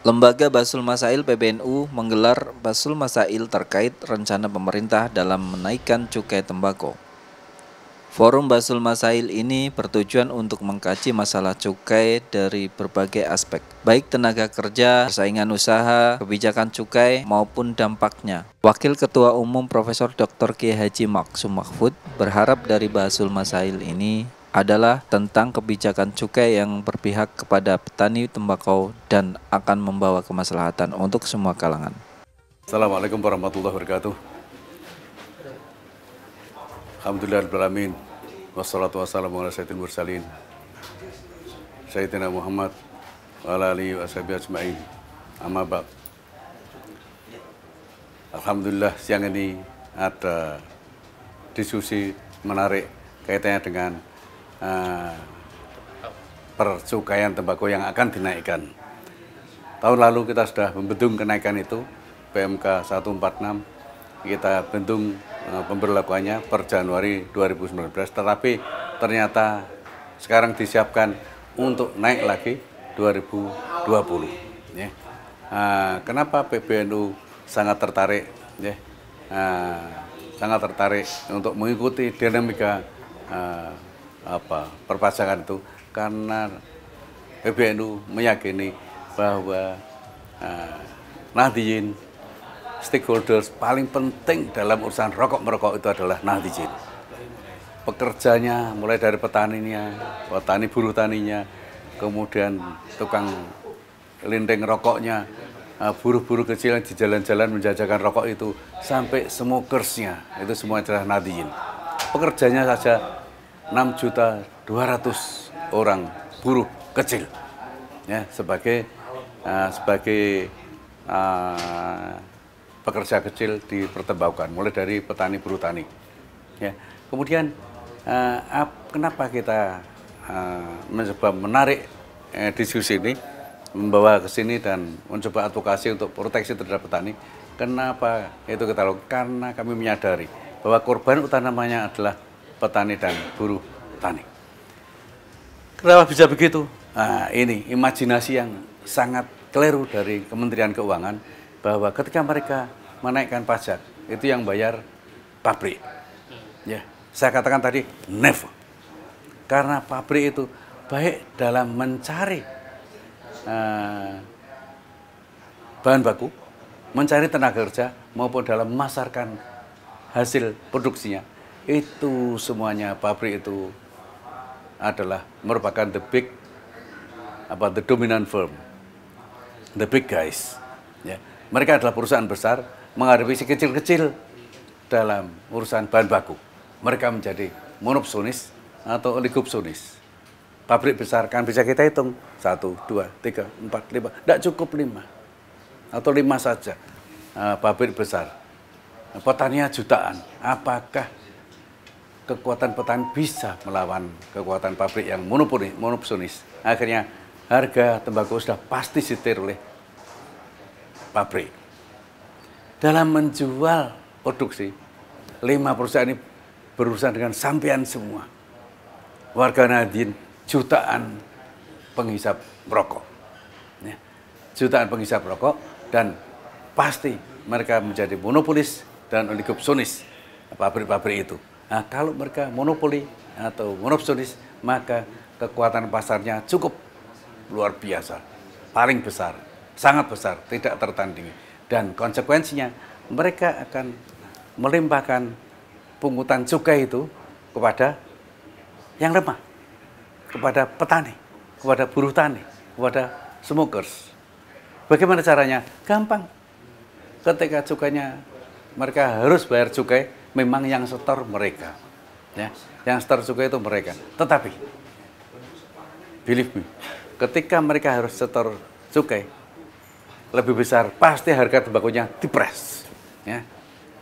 Lembaga Basul Masail PBNU menggelar Basul Masail terkait rencana pemerintah dalam menaikkan cukai tembakau. Forum Basul Masail ini bertujuan untuk mengkaji masalah cukai dari berbagai aspek, baik tenaga kerja, persaingan usaha, kebijakan cukai, maupun dampaknya. Wakil Ketua Umum Profesor Dr. Kiai Haji Maksum Mahfud berharap dari Basul Masail ini adalah tentang kebijakan cukai yang berpihak kepada petani tembakau dan akan membawa kemaslahatan untuk semua kalangan. Assalamualaikum warahmatullahi wabarakatuh. Alhamdulillahirrahmanirrahim. Wassalatu wassalamu ala sayyidil mursalin. Sayyidina Muhammad wa ala alihi wa sahbihi ajma'in. Amma ba'd. Alhamdulillah siang ini ada diskusi menarik kaitannya dengan uh, ah, percukaian tembakau yang akan dinaikkan. Tahun lalu kita sudah membendung kenaikan itu, PMK 146, kita bendung uh, pemberlakuannya per Januari 2019, tetapi ternyata sekarang disiapkan untuk naik lagi 2020. Ya. Uh, kenapa PBNU sangat tertarik? Ya. Uh, sangat tertarik untuk mengikuti dinamika uh, apa perpasangan itu karena PBNU meyakini bahwa eh, Nahdliyin stakeholders paling penting dalam urusan rokok merokok itu adalah Nahdiyin. pekerjanya mulai dari petaninya petani buruh taninya kemudian tukang lindeng rokoknya eh, buruh-buruh kecil yang di jalan-jalan menjajakan rokok itu sampai smokersnya itu semua adalah nadiin pekerjanya saja 6 juta 200 orang buruh kecil ya sebagai uh, sebagai uh, pekerja kecil di mulai dari petani buruh tani ya kemudian uh, kenapa kita uh, mencoba menarik uh, diskusi ini membawa ke sini dan mencoba advokasi untuk proteksi terhadap petani kenapa itu kita lakukan karena kami menyadari bahwa korban utamanya adalah petani dan buruh tani. Kenapa bisa begitu? Nah, ini imajinasi yang sangat keliru dari Kementerian Keuangan bahwa ketika mereka menaikkan pajak itu yang bayar pabrik. Ya, saya katakan tadi never. Karena pabrik itu baik dalam mencari uh, bahan baku, mencari tenaga kerja maupun dalam memasarkan hasil produksinya itu semuanya pabrik itu adalah merupakan the big apa the dominant firm, the big guys. Ya. Mereka adalah perusahaan besar menghadapi si kecil-kecil dalam urusan bahan baku. Mereka menjadi monopsonis atau oligopsonis. Pabrik besar kan bisa kita hitung satu, dua, tiga, empat, lima. Tidak cukup lima atau lima saja eh, pabrik besar. Petaninya jutaan. Apakah kekuatan petani bisa melawan kekuatan pabrik yang monopoli, monopsonis. Akhirnya harga tembakau sudah pasti setir oleh pabrik. Dalam menjual produksi, lima perusahaan ini berurusan dengan sampean semua. Warga Nadine, jutaan penghisap rokok. Ya. Jutaan penghisap rokok dan pasti mereka menjadi monopolis dan oligopsonis pabrik-pabrik itu. Nah, kalau mereka monopoli atau monopsonis, maka kekuatan pasarnya cukup luar biasa, paling besar, sangat besar, tidak tertandingi. Dan konsekuensinya mereka akan melimpahkan pungutan cukai itu kepada yang lemah, kepada petani, kepada buruh tani, kepada smokers. Bagaimana caranya? Gampang. Ketika cukainya mereka harus bayar cukai, memang yang setor mereka. Ya, yang setor cukai itu mereka. Tetapi, believe me, ketika mereka harus setor cukai, lebih besar pasti harga tembakunya dipres. Ya.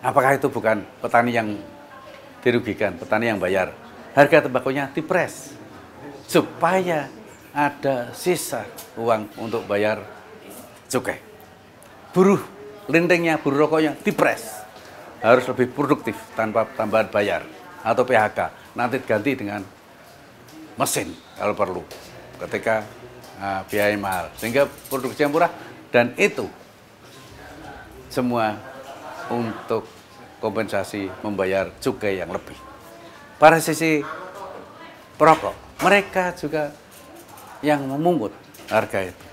Apakah itu bukan petani yang dirugikan, petani yang bayar? Harga tembakunya dipres supaya ada sisa uang untuk bayar cukai. Buruh, lintengnya, buruh rokoknya dipres harus lebih produktif tanpa tambahan bayar atau PHK. Nanti ganti dengan mesin kalau perlu ketika uh, biaya mahal. Sehingga yang murah dan itu semua untuk kompensasi membayar cukai yang lebih. para sisi perokok, mereka juga yang memungut harga itu.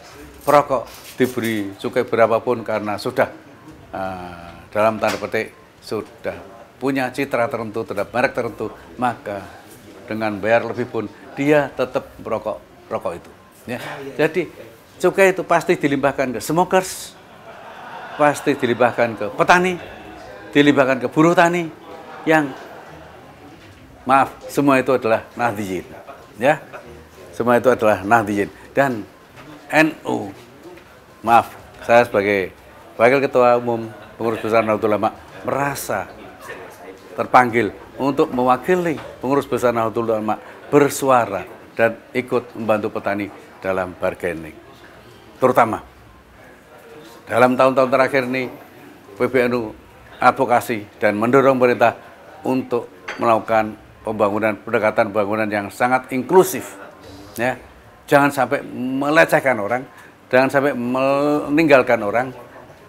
Perokok diberi cukai berapapun karena sudah uh, dalam tanda petik sudah punya citra tertentu terhadap merek tertentu, maka dengan bayar lebih pun dia tetap merokok rokok itu. Ya. Jadi cukai itu pasti dilimpahkan ke smokers, pasti dilimpahkan ke petani, dilimpahkan ke buruh tani yang maaf semua itu adalah nahdijin. Ya. Semua itu adalah nahdijin dan NU. Maaf, saya sebagai Wakil Ketua Umum Pengurus Besar Nahdlatul Ulama merasa terpanggil untuk mewakili pengurus besar Nahdlatul Ulama bersuara dan ikut membantu petani dalam bargaining. Terutama dalam tahun-tahun terakhir ini PBNU advokasi dan mendorong pemerintah untuk melakukan pembangunan pendekatan pembangunan yang sangat inklusif ya jangan sampai melecehkan orang jangan sampai meninggalkan orang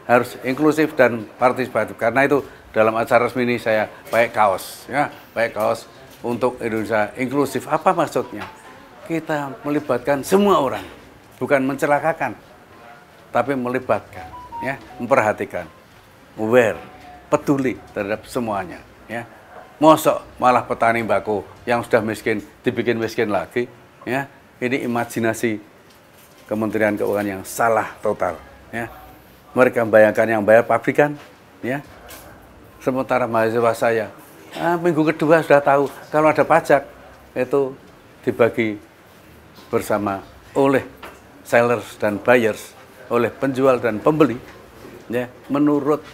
harus inklusif dan partisipatif. Karena itu dalam acara resmi ini saya pakai kaos, ya, pakai kaos untuk Indonesia inklusif. Apa maksudnya? Kita melibatkan semua orang, bukan mencelakakan, tapi melibatkan, ya, memperhatikan, aware, peduli terhadap semuanya, ya. Mosok malah petani baku yang sudah miskin dibikin miskin lagi, ya. Ini imajinasi Kementerian Keuangan yang salah total, ya. Mereka bayangkan yang bayar pabrikan, ya. Sementara mahasiswa saya, ah, minggu kedua sudah tahu kalau ada pajak itu dibagi bersama oleh sellers dan buyers, oleh penjual dan pembeli, ya, menurut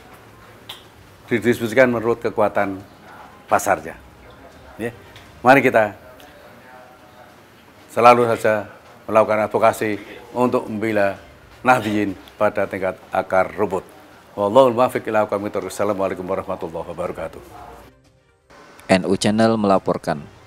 didistribusikan menurut kekuatan pasarnya. Ya. Mari kita selalu saja melakukan advokasi untuk membela nahdiyin pada tingkat akar rumput. Wallahul muwaffiq ila Assalamualaikum warahmatullahi wabarakatuh. NU Channel melaporkan.